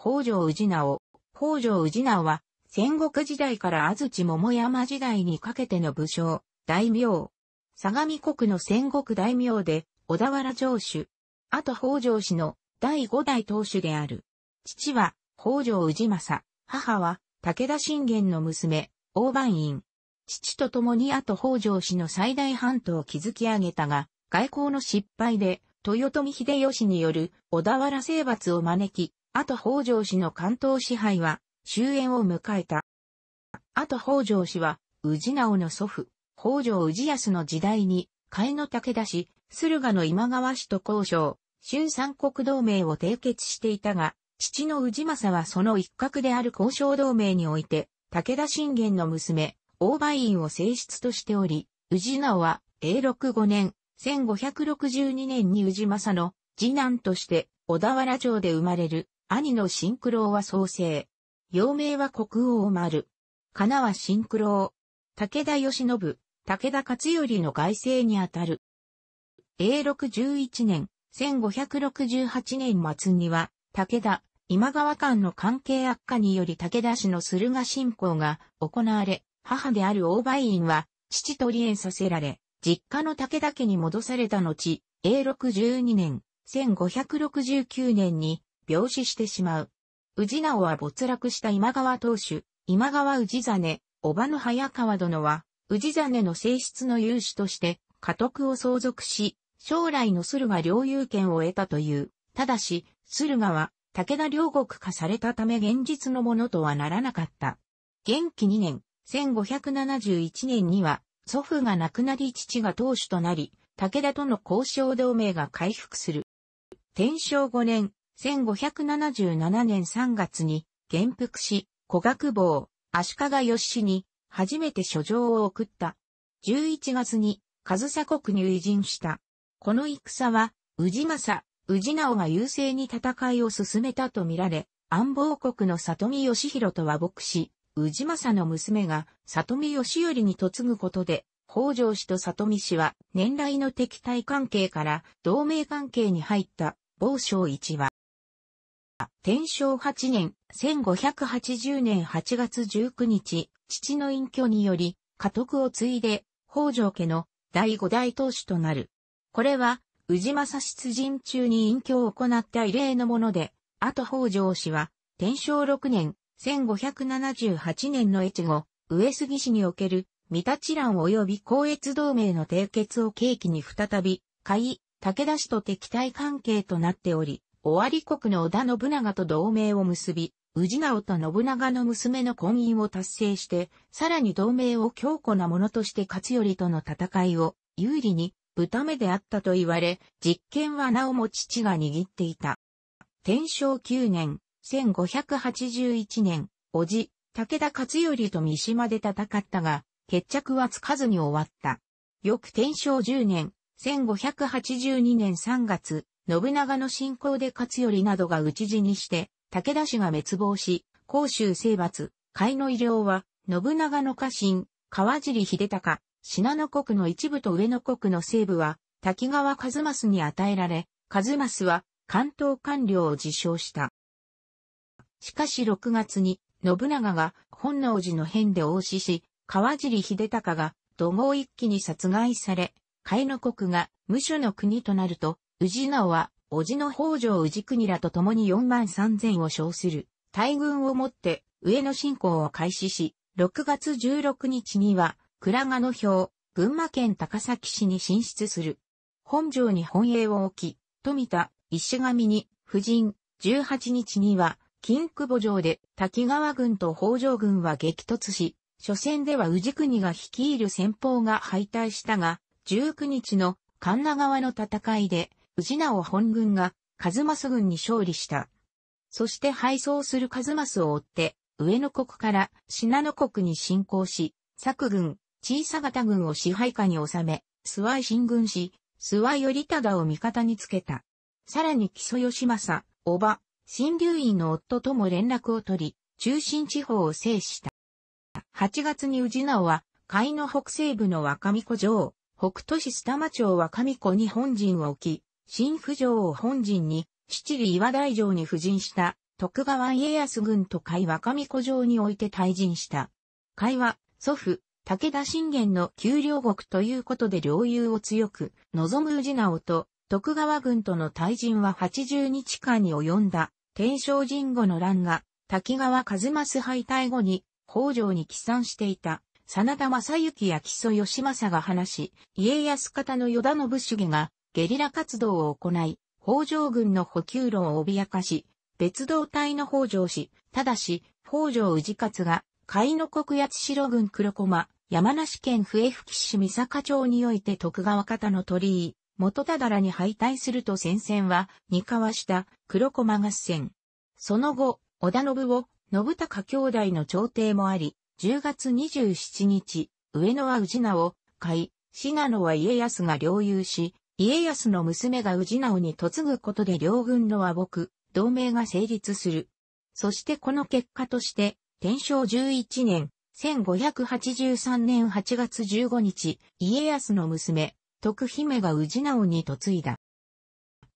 北条氏直。北条氏直は、戦国時代から安土桃山時代にかけての武将、大名。相模国の戦国大名で、小田原城主。あと北条氏の第五代当主である。父は、北条氏政。母は、武田信玄の娘、大番院。父と共にあと北条氏の最大半島を築き上げたが、外交の失敗で、豊臣秀吉による小田原征伐を招き、あと北条氏の関東支配は終焉を迎えた。あと北条氏は、宇治直の祖父、北条治康の時代に、甲斐の武田氏、駿河の今川氏と交渉、春三国同盟を締結していたが、父の宇治政はその一角である交渉同盟において、武田信玄の娘、大梅院を正室としており、宇治直は、永禄五年、1562年に宇治政の次男として、小田原城で生まれる、兄のシンクロは創生。幼名は国王丸。金はシンクロ武田義信、武田勝頼の外政にあたる。永禄11年、1568年末には、武田、今川間の関係悪化により武田氏の駿河信仰が行われ、母である大梅院は、父と離縁させられ、実家の武田家に戻された後、永禄12年、1569年に病死してしまう。氏直は没落した今川当主、今川氏真、叔母の早川殿は、氏真の性質の有志として、家督を相続し、将来の駿河領有権を得たという。ただし、駿河は、武田領国化されたため現実のものとはならなかった。元気2年、1571年には、祖父が亡くなり父が当主となり、武田との交渉同盟が回復する。天正5年、1577年3月に、元服し、古学坊、足利義氏に、初めて書状を送った。11月に、上総国に偉人した。この戦は、宇治政、宇治直が優勢に戦いを進めたと見られ、安房国の里見義弘とは牧師、治政の娘が里見義頼に嫁ぐことで、北条氏と里見氏は年来の敵対関係から同盟関係に入った、某将一は、天正8年、1580年8月19日、父の隠居により、家督を継いで、北条家の第五代当主となる。これは、宇治政出陣中に隠居を行った異例のもので、あと北条氏は、天正6年、1578年の越後、上杉氏における、三立乱及び高越同盟の締結を契機に再び、甲斐、武田氏と敵対関係となっており、尾張国の織田信長と同盟を結び、宇治直と信長の娘の婚姻を達成して、さらに同盟を強固なものとして勝頼との戦いを有利に豚目であったと言われ、実権はなおも父が握っていた。天正9年、1581年、叔父、武田勝頼と三島で戦ったが、決着はつかずに終わった。翌天正10年、1582年3月、信長の信仰で勝頼などが討ち死にして、武田氏が滅亡し、甲州征伐、海の医療は、信長の家臣、川尻秀隆、信濃国の一部と上野国の西部は、滝川一益に与えられ、一益は関東官僚を自称した。しかし6月に、信長が本能寺の変で応死し、川尻秀隆が怒号一気に殺害され、海の国が無所の国となると、治直は、叔父の北条治国らと共に4万3000を称する、大軍をもって、上野侵攻を開始し、6月16日には、倉賀野表、群馬県高崎市に進出する。本城に本営を置き、富田、石上に、夫人、18日には、金久保城で滝川軍と北条軍は激突し、初戦では宇治国が率いる先方が敗退したが、19日の神奈川の戦いで治直本軍が、数正軍に勝利した。そして敗走する数正を追って、上野国から信濃国に侵攻し、作軍、小さ型軍を支配下に収め、諏訪井進軍し、諏訪頼忠を味方につけた。さらに木曽義政、叔母、新竜院の夫とも連絡を取り、中心地方を制した。8月に宇治直は、海の北西部の若美子城、北都市須玉町若美子に本陣を置き、新府城を本陣に、七里岩大城に布陣した、徳川家康軍と甲斐若古子城において退陣した。甲斐は、祖父、武田信玄の丘陵国ということで領有を強く、望む氏直と、徳川軍との退陣は80日間に及んだ、天正神後の乱が、滝川一益敗退後に、北条に帰参していた、真田昌幸や木曽義正が話し、家康方の与田信繁が、ゲリラ活動を行い、北条軍の補給路を脅かし、別動隊の北条氏、ただし、北条氏勝が、海の国八代軍黒駒、山梨県笛吹市三坂町において徳川方の鳥居、元忠らに敗退すると戦線は、二川た黒駒合戦。その後、織田信夫、信孝兄弟の朝廷もあり、10月27日、上野は氏を、甲斐、信濃は家康が領有し、家康の娘が宇治直に嫁ぐことで両軍の和睦、同盟が成立する。そしてこの結果として、天正11年、1583年8月15日、家康の娘、徳姫が宇治直に嫁いだ。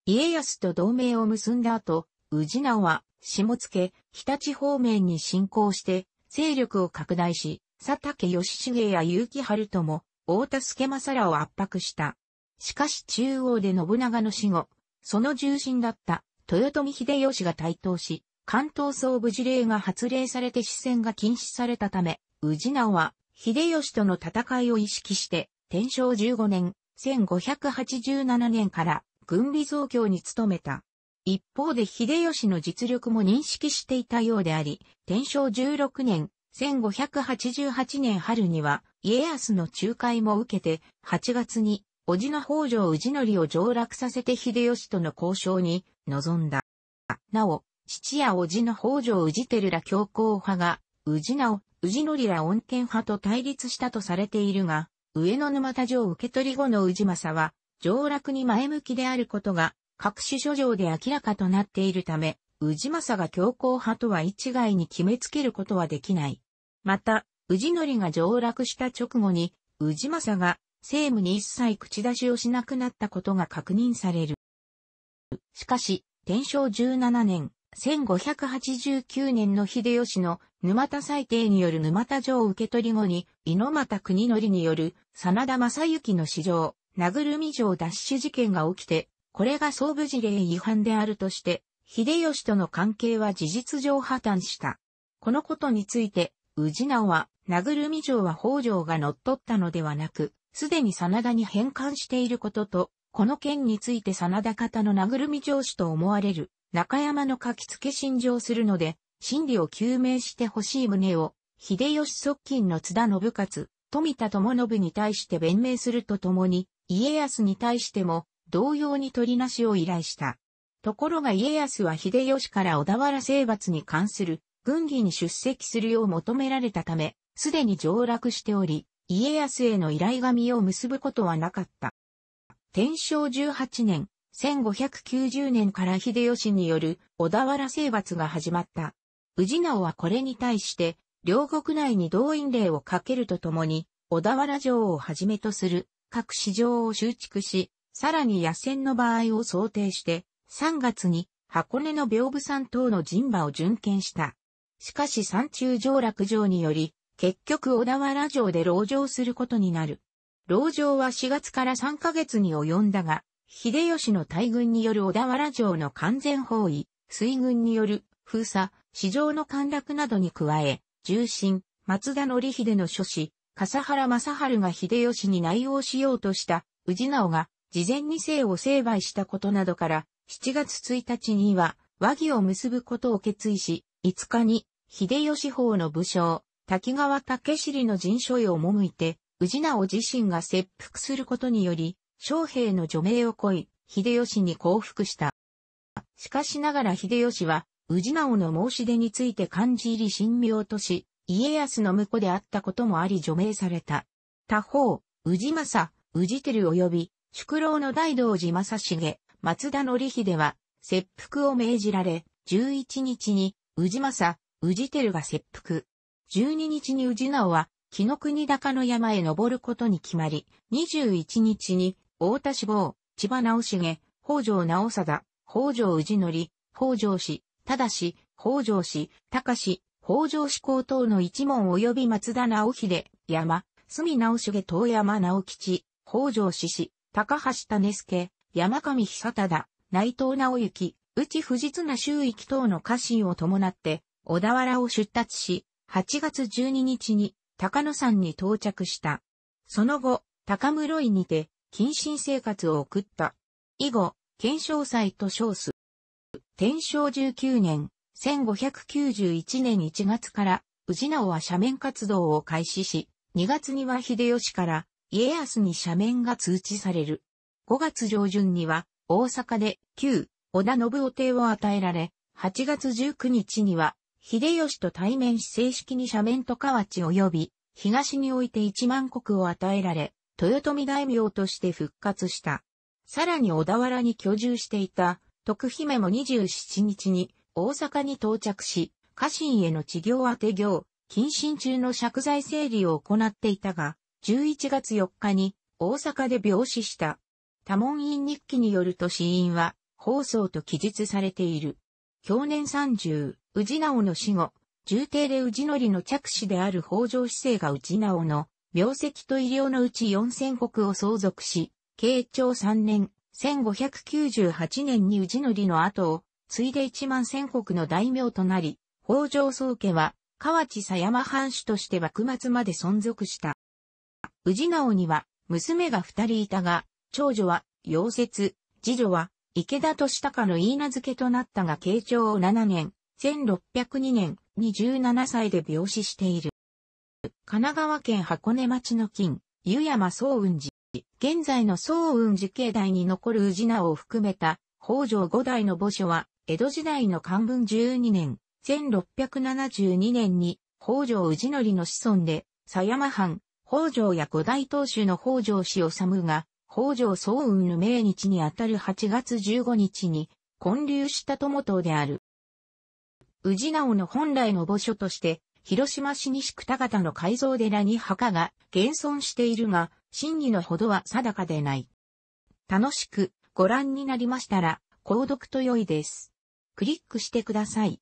家康と同盟を結んだ後、宇治直は、下野、日立方面に進行して、勢力を拡大し、佐竹義重や結城春とも、大田助政らを圧迫した。しかし中央で信長の死後、その重臣だった豊臣秀吉が台頭し、関東総武事令が発令されて視線が禁止されたため、宇治直は秀吉との戦いを意識して、天正15年、1587年から軍備増強に努めた。一方で秀吉の実力も認識していたようであり、天正16年、1588年春には、家康の仲介も受けて、8月に叔父の北条氏則を上洛させて秀吉との交渉に臨んだ。なお、父や叔父の北条氏照ら強硬派が、氏直、氏則ら恩権派と対立したとされているが、上野沼田城受け取り後の氏政は、上洛に前向きであることが、各種書状で明らかとなっているため、氏政が強硬派とは一概に決めつけることはできない。また、氏則が上洛した直後に、氏政が政務に一切口出しをしなくなったことが確認される。しかし、天正17年、1589年の秀吉の沼田裁定による沼田城受け取り後に、猪俣国則による真田正幸の史上、名るみ城奪取事件が起きて、これが総武事例違反であるとして、秀吉との関係は事実上破綻した。このことについて、宇治直は、名るみ城は北条が乗っ取ったのではなく、すでに真田に返還していることと、この件について真田方の名ぐるみ上司と思われる中山の書き付け信条するので、真理を究明してほしい旨を、秀吉側近の津田信勝、富田智信に対して弁明するとともに、家康に対しても、同様に取りなしを依頼した。ところが家康は秀吉から小田原征伐に関する軍議に出席するよう求められたため、すでに上洛しており、家康への依頼紙を結ぶことはなかった。天正18年、1590年から秀吉による小田原征伐が始まった。宇治直はこれに対して、両国内に動員令をかけるとともに、小田原城をはじめとする各市場を集築し、さらに野戦の場合を想定して、3月に箱根の屏風山等の陣馬を巡検した。しかし山中上落城により、結局小田原城で籠城することになる。籠城は4月から3ヶ月に及んだが、秀吉の大軍による小田原城の完全包囲、水軍による封鎖、市場の陥落などに加え、重臣、松田則秀の諸子、笠原正春が秀吉に内容しようとした宇治直が事前に姓を成敗したことなどから、7月1日には和議を結ぶことを決意し、5日に秀吉法の武将、滝川武尻の人所へ赴いて、氏直自身が切腹することにより、将兵の除名を請い、秀吉に降伏した。しかしながら秀吉は、氏直の申し出について漢字入り神妙とし、家康の婿であったこともあり除名された。他方、氏政、氏照及び、宿老の大道寺正成、松田則秀は、切腹を命じられ、11日に、氏政、氏照が切腹。12日に宇治直は、木の国高の山へ登ることに決まり、21日に、大田志望、千葉直重、北条直貞、北条治則、北条氏、たし、北条氏、高氏、北条志向等の一門及び松田直秀、山、隅直重遠山直吉、北条氏氏、高橋種助、山上久忠、内藤直行、内藤綱周域等の家臣を伴って、小田原を出立し、8月12日に高野山に到着した。その後、高室井にて、謹慎生活を送った。以後、検証祭と称す。天正19年、1591年1月から、治直は斜面活動を開始し、2月には秀吉から家康に斜面が通知される。5月上旬には大阪で旧織田信夫邸を与えられ、8月19日には秀吉と対面し正式に斜面と河内及び、東において一万国を与えられ、豊臣大名として復活した。さらに小田原に居住していた、徳姫も27日に大阪に到着し、家臣への治療当て業、謹慎中の借財整理を行っていたが、11月4日に大阪で病死した。多門院日記によると死因は、放送と記述されている。去年30、治直の死後、重帝で治則の着手である北条氏政が治直の、病跡と医療のうち4000国を相続し、慶長3年、1598年に治則の後を、ついで1万千0 0 0国の大名となり、北条宗家は、河内狭山藩主として幕末まで存続した。治直には、娘が二人いたが、長女は、溶接、次女は、池田としかの言い名付けとなったが慶長7年、1602年に17歳で病死している。神奈川県箱根町の金、湯山総雲寺。現在の総雲寺境内に残る宇治名を含めた北条五代の墓所は、江戸時代の漢文12年、1672年に北条宇治則の子孫で、狭山藩、北条や五代当主の北条氏治が、北条総雲の命日にあたる8月15日に、建立した友党である。宇治直の本来の墓所として、広島市西区田方の改造寺に墓が現存しているが、真偽のほどは定かでない。楽しくご覧になりましたら、購読と良いです。クリックしてください。